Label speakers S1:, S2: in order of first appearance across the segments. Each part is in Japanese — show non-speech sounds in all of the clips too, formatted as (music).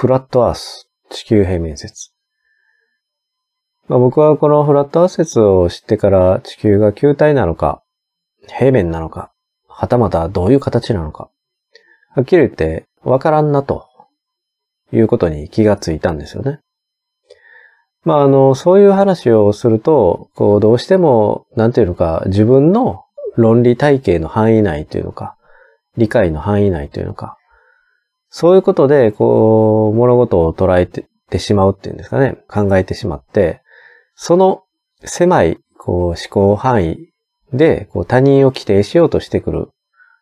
S1: フラットアース、地球平面説。まあ、僕はこのフラットアース説を知ってから地球が球体なのか、平面なのか、はたまたどういう形なのか、はっきり言ってわからんなということに気がついたんですよね。まあ、あの、そういう話をすると、こう、どうしても、なんていうのか、自分の論理体系の範囲内というのか、理解の範囲内というのか、そういうことで、こう、物事を捉えてしまうっていうんですかね、考えてしまって、その狭い、こう、思考範囲で、こう、他人を規定しようとしてくる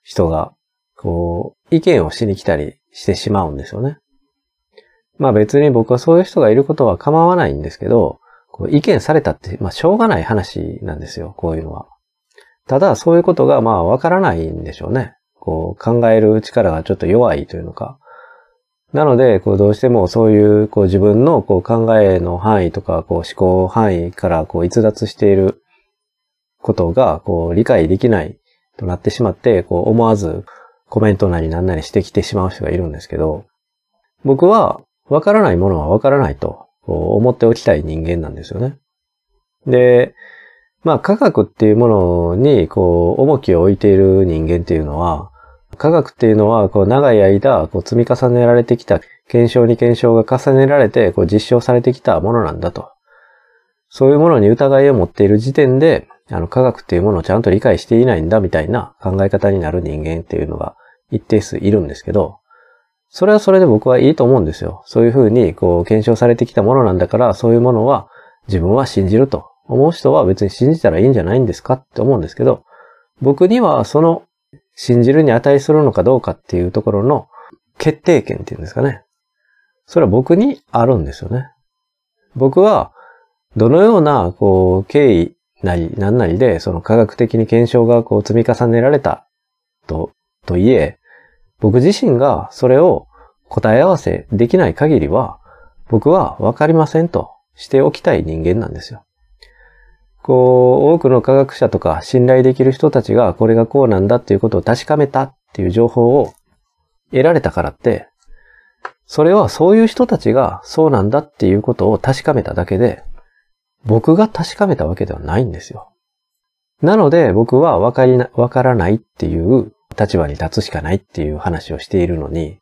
S1: 人が、こう、意見をしに来たりしてしまうんですよね。まあ別に僕はそういう人がいることは構わないんですけど、こう意見されたって、まあしょうがない話なんですよ、こういうのは。ただ、そういうことがまあわからないんでしょうね。こう、考える力がちょっと弱いというのか。なので、こう、どうしてもそういう、こう、自分の、こう、考えの範囲とか、こう、思考範囲から、こう、逸脱していることが、こう、理解できないとなってしまって、こう、思わず、コメントなりなんなりしてきてしまう人がいるんですけど、僕は、わからないものはわからないと、思っておきたい人間なんですよね。で、まあ、科学っていうものに、こう、重きを置いている人間っていうのは、科学っていうのは、こう、長い間、こう、積み重ねられてきた、検証に検証が重ねられて、こう、実証されてきたものなんだと。そういうものに疑いを持っている時点で、あの、科学っていうものをちゃんと理解していないんだ、みたいな考え方になる人間っていうのが一定数いるんですけど、それはそれで僕はいいと思うんですよ。そういうふうに、こう、検証されてきたものなんだから、そういうものは自分は信じると思う人は別に信じたらいいんじゃないんですかって思うんですけど、僕にはその信じるに値するのかどうかっていうところの決定権っていうんですかね。それは僕にあるんですよね。僕は、どのような、こう、経緯なり、なんなりで、その科学的に検証がこう積み重ねられたと、といえ、僕自身がそれを答え合わせできない限りは、僕はわかりませんとしておきたい人間なんですよ。こう、多くの科学者とか信頼できる人たちがこれがこうなんだっていうことを確かめたっていう情報を得られたからって、それはそういう人たちがそうなんだっていうことを確かめただけで、僕が確かめたわけではないんですよ。なので僕はわかりな、わからないっていう立場に立つしかないっていう話をしているのに、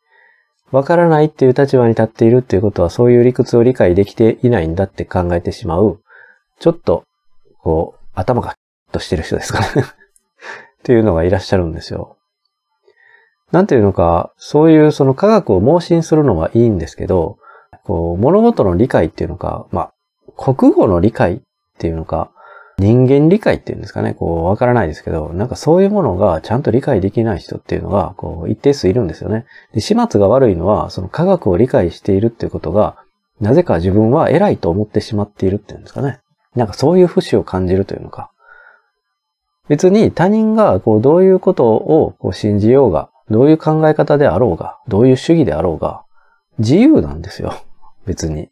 S1: わからないっていう立場に立っているっていうことはそういう理屈を理解できていないんだって考えてしまう、ちょっとこう、頭がとしてる人ですかね (laughs) っていうのがいらっしゃるんですよ。なんていうのか、そういうその科学を盲信するのはいいんですけど、こう、物事の理解っていうのか、まあ、国語の理解っていうのか、人間理解っていうんですかね、こう、わからないですけど、なんかそういうものがちゃんと理解できない人っていうのが、こう、一定数いるんですよね。で、始末が悪いのは、その科学を理解しているっていうことが、なぜか自分は偉いと思ってしまっているっていうんですかね。なんかそういう不死を感じるというのか。別に他人がこうどういうことをこう信じようが、どういう考え方であろうが、どういう主義であろうが、自由なんですよ。別に。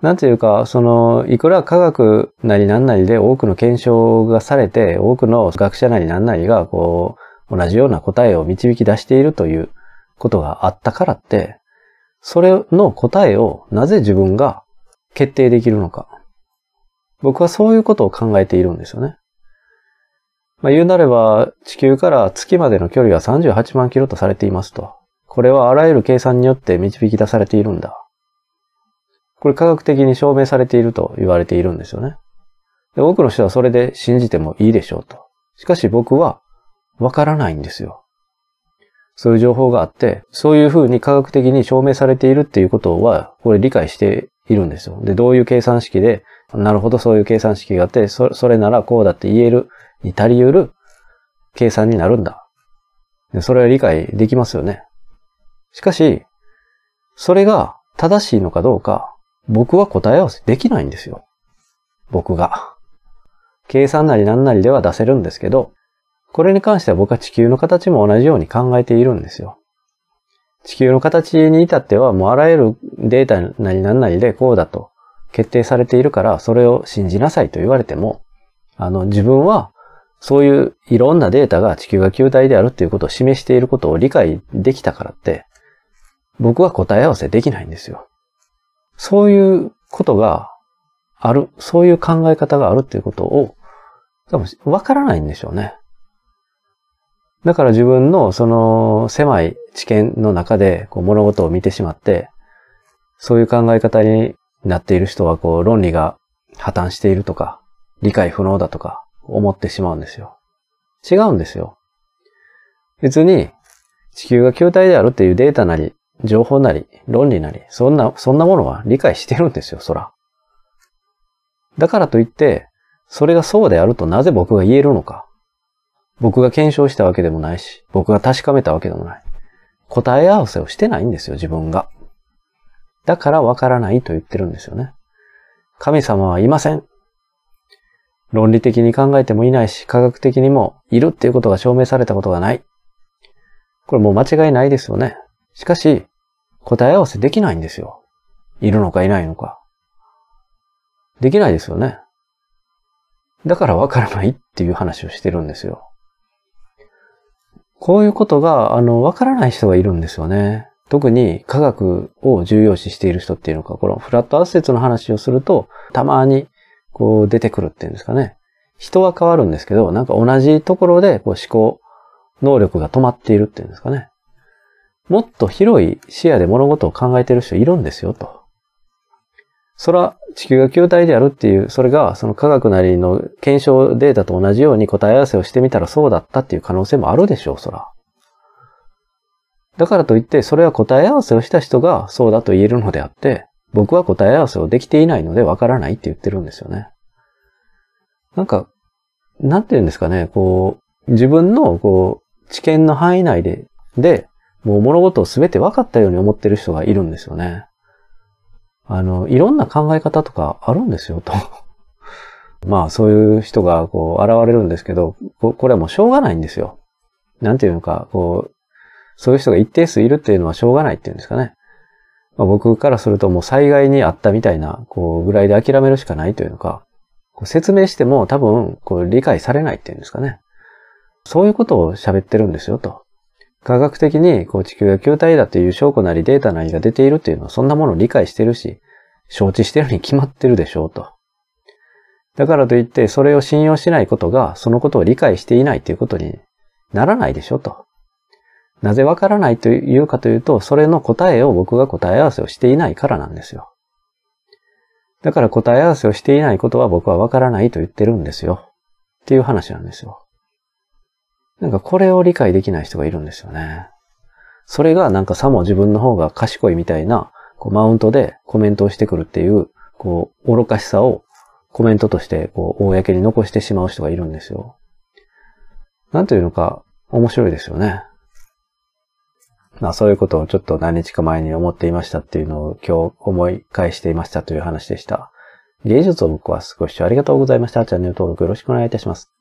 S1: なんていうか、その、いくら科学なりなんなりで多くの検証がされて、多くの学者なりなんなりが、こう、同じような答えを導き出しているということがあったからって、それの答えをなぜ自分が決定できるのか。僕はそういうことを考えているんですよね。まあ、言うなれば、地球から月までの距離は38万キロとされていますと。これはあらゆる計算によって導き出されているんだ。これ科学的に証明されていると言われているんですよね。で多くの人はそれで信じてもいいでしょうと。しかし僕はわからないんですよ。そういう情報があって、そういうふうに科学的に証明されているっていうことは、これ理解しているんですよ。で、どういう計算式でなるほど、そういう計算式があって、それならこうだって言えるに足り得る計算になるんだ。それは理解できますよね。しかし、それが正しいのかどうか、僕は答え合わせできないんですよ。僕が。計算なり何なりでは出せるんですけど、これに関しては僕は地球の形も同じように考えているんですよ。地球の形に至ってはもうあらゆるデータなり何なりでこうだと決定されているから、それを信じなさいと言われても、あの、自分は、そういういろんなデータが地球が球体であるっていうことを示していることを理解できたからって、僕は答え合わせできないんですよ。そういうことがある、そういう考え方があるっていうことを、多分わからないんでしょうね。だから自分のその狭い知見の中でこう物事を見てしまって、そういう考え方になっている人はこう論理が破綻しているとか、理解不能だとか思ってしまうんですよ。違うんですよ。別に地球が球体であるっていうデータなり、情報なり、論理なり、そんな、そんなものは理解してるんですよ、そら。だからといって、それがそうであるとなぜ僕が言えるのか。僕が検証したわけでもないし、僕が確かめたわけでもない。答え合わせをしてないんですよ、自分が。だからわからないと言ってるんですよね。神様はいません。論理的に考えてもいないし、科学的にもいるっていうことが証明されたことがない。これもう間違いないですよね。しかし、答え合わせできないんですよ。いるのかいないのか。できないですよね。だからわからないっていう話をしてるんですよ。こういうことが、あの、わからない人がいるんですよね。特に科学を重要視している人っていうのか、このフラットアセツの話をすると、たまにこう出てくるっていうんですかね。人は変わるんですけど、なんか同じところでこう思考、能力が止まっているっていうんですかね。もっと広い視野で物事を考えている人いるんですよ、と。そら、地球が球体であるっていう、それが、その科学なりの検証データと同じように答え合わせをしてみたらそうだったっていう可能性もあるでしょう、そら。だからといってそれは答え合わせをした人がそうだと言えるのであって、僕は答え合わせをできていないのでわからないって言ってるんですよね。なんか、なんて言うんですかね、こう、自分の、こう、知見の範囲内で、で、もう物事を全て分かったように思ってる人がいるんですよね。あの、いろんな考え方とかあるんですよ、と。(laughs) まあ、そういう人が、こう、現れるんですけど、これはもうしょうがないんですよ。なんていうのか、こう、そういう人が一定数いるっていうのはしょうがないっていうんですかね。まあ、僕からするともう災害にあったみたいな、こう、ぐらいで諦めるしかないというのか、こう説明しても多分、こう、理解されないっていうんですかね。そういうことを喋ってるんですよ、と。科学的に、こう、地球が球体だっていう証拠なりデータなりが出ているっていうのは、そんなものを理解してるし、承知してるに決まってるでしょう、と。だからといって、それを信用しないことが、そのことを理解していないということにならないでしょ、と。なぜわからないというかというと、それの答えを僕が答え合わせをしていないからなんですよ。だから答え合わせをしていないことは僕はわからないと言ってるんですよ。っていう話なんですよ。なんかこれを理解できない人がいるんですよね。それがなんかさも自分の方が賢いみたいな、こうマウントでコメントをしてくるっていう、こう、愚かしさをコメントとして、こう、公に残してしまう人がいるんですよ。なんというのか、面白いですよね。まあそういうことをちょっと何日か前に思っていましたっていうのを今日思い返していましたという話でした。芸術を僕は少しありがとうございました。チャンネル登録よろしくお願いいたします。